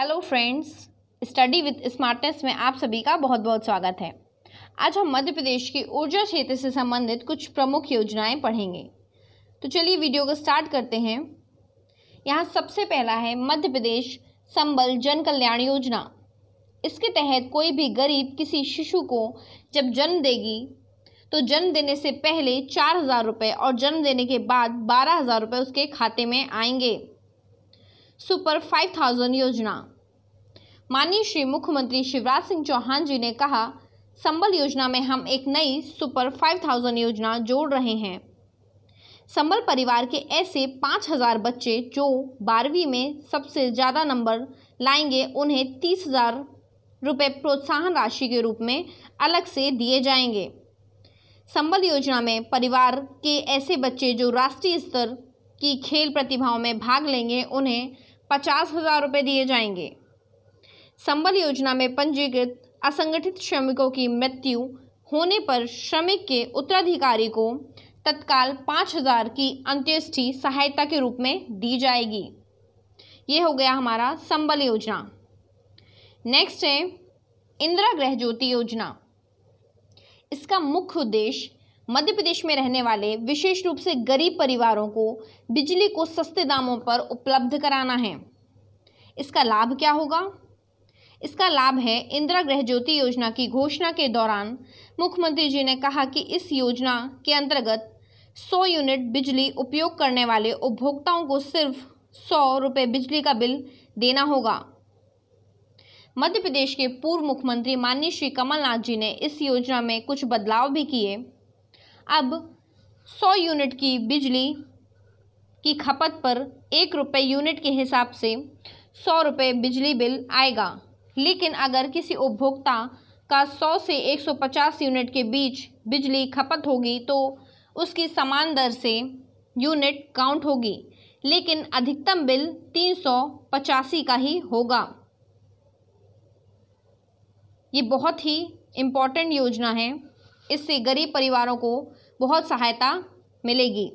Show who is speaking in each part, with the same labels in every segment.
Speaker 1: hello friends study with smartness में आप सभी का बहुत बहुत स्वागत है आज हम मध्य प्रदेश की ऊर्जा क्षेत्र से संबंधित कुछ प्रमुख योजनाएं पढ़ेंगे तो चलिए वीडियो को स्टार्ट करते हैं यहाँ सबसे पहला है मध्य प्रदेश संबल जन कल्याण योजना इसके तहत कोई भी गरीब किसी शिशु को जब जन्म देगी तो जन्म देने से पहले चार हज़ार रुपये और जन्म देने के बाद बारह हज़ार रुपये उसके खाते में आएंगे सुपर फाइव थाउजेंड योजना माननीय श्री मुख्यमंत्री शिवराज सिंह चौहान जी ने कहा संबल योजना में हम एक नई सुपर 5000 योजना जोड़ रहे हैं संबल परिवार के ऐसे 5000 बच्चे जो बारहवीं में सबसे ज़्यादा नंबर लाएंगे उन्हें तीस हज़ार रुपये प्रोत्साहन राशि के रूप में अलग से दिए जाएंगे संबल योजना में परिवार के ऐसे बच्चे जो राष्ट्रीय स्तर की खेल प्रतिभाओं में भाग लेंगे उन्हें पचास हज़ार रुपये दिए जाएंगे संबल योजना में पंजीकृत असंगठित श्रमिकों की मृत्यु होने पर श्रमिक के उत्तराधिकारी को तत्काल पाँच हजार की अंत्येष्टि सहायता के रूप में दी जाएगी ये हो गया हमारा संबल योजना नेक्स्ट है इंदिरा गृह ज्योति योजना इसका मुख्य उद्देश्य मध्य प्रदेश में रहने वाले विशेष रूप से गरीब परिवारों को बिजली को सस्ते दामों पर उपलब्ध कराना है इसका लाभ क्या होगा इसका लाभ है इंदिरा गृह ज्योति योजना की घोषणा के दौरान मुख्यमंत्री जी ने कहा कि इस योजना के अंतर्गत 100 यूनिट बिजली उपयोग करने वाले उपभोक्ताओं को सिर्फ सौ रुपये बिजली का बिल देना होगा मध्य प्रदेश के पूर्व मुख्यमंत्री माननीय श्री कमलनाथ जी ने इस योजना में कुछ बदलाव भी किए अब 100 यूनिट की बिजली की खपत पर एक रुपये यूनिट के हिसाब से सौ रुपये बिजली बिल आएगा लेकिन अगर किसी उपभोक्ता का 100 से 150 यूनिट के बीच बिजली खपत होगी तो उसकी समान दर से यूनिट काउंट होगी लेकिन अधिकतम बिल तीन का ही होगा ये बहुत ही इम्पॉर्टेंट योजना है इससे गरीब परिवारों को बहुत सहायता मिलेगी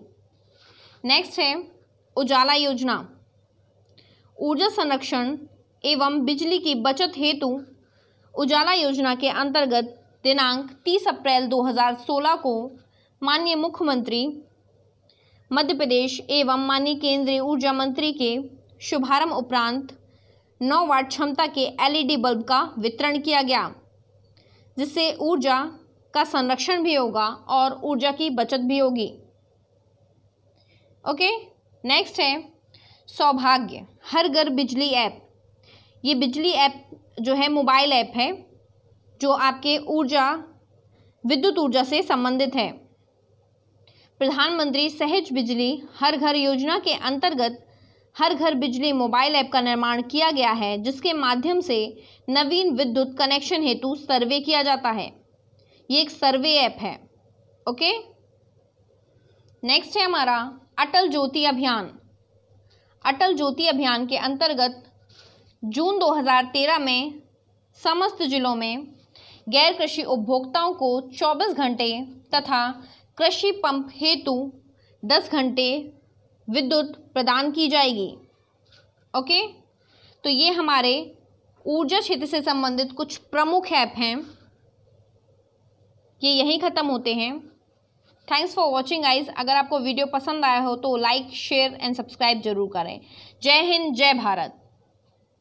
Speaker 1: नेक्स्ट है उजाला योजना ऊर्जा संरक्षण एवं बिजली की बचत हेतु उजाला योजना के अंतर्गत दिनांक 30 अप्रैल 2016 को माननीय मुख्यमंत्री मध्य प्रदेश एवं माननीय केंद्रीय ऊर्जा मंत्री के शुभारंभ उपरांत 9 वाट क्षमता के एलईडी बल्ब का वितरण किया गया जिससे ऊर्जा का संरक्षण भी होगा और ऊर्जा की बचत भी होगी ओके नेक्स्ट है सौभाग्य हर घर बिजली ऐप ये बिजली ऐप जो है मोबाइल ऐप है जो आपके ऊर्जा विद्युत ऊर्जा से संबंधित है प्रधानमंत्री सहज बिजली हर घर योजना के अंतर्गत हर घर बिजली मोबाइल ऐप का निर्माण किया गया है जिसके माध्यम से नवीन विद्युत कनेक्शन हेतु सर्वे किया जाता है ये एक सर्वे ऐप है ओके नेक्स्ट है हमारा अटल ज्योति अभियान अटल ज्योति अभियान के अंतर्गत जून 2013 में समस्त जिलों में गैर कृषि उपभोक्ताओं को 24 घंटे तथा कृषि पंप हेतु 10 घंटे विद्युत प्रदान की जाएगी ओके तो ये हमारे ऊर्जा क्षेत्र से संबंधित कुछ प्रमुख ऐप हैं ये यहीं ख़त्म होते हैं थैंक्स फॉर वॉचिंग आइज अगर आपको वीडियो पसंद आया हो तो लाइक शेयर एंड सब्सक्राइब जरूर करें जय हिंद जय भारत